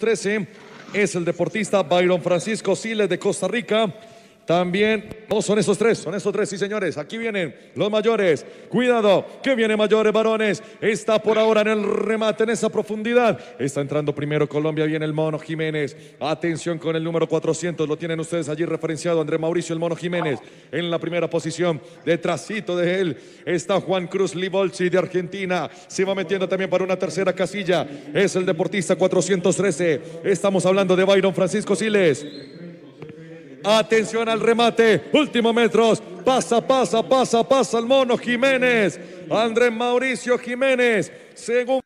13 es el deportista Byron Francisco Siles de Costa Rica. También, no, son esos tres, son esos tres, sí señores, aquí vienen los mayores, cuidado, que viene mayores varones, está por ahora en el remate, en esa profundidad, está entrando primero Colombia, viene el Mono Jiménez, atención con el número 400, lo tienen ustedes allí referenciado, André Mauricio, el Mono Jiménez, en la primera posición, detrásito de él, está Juan Cruz Libolci de Argentina, se va metiendo también para una tercera casilla, es el deportista 413, estamos hablando de Byron Francisco Siles. Atención al remate. último metros. Pasa, pasa, pasa, pasa el mono Jiménez. Andrés Mauricio Jiménez. Segundo.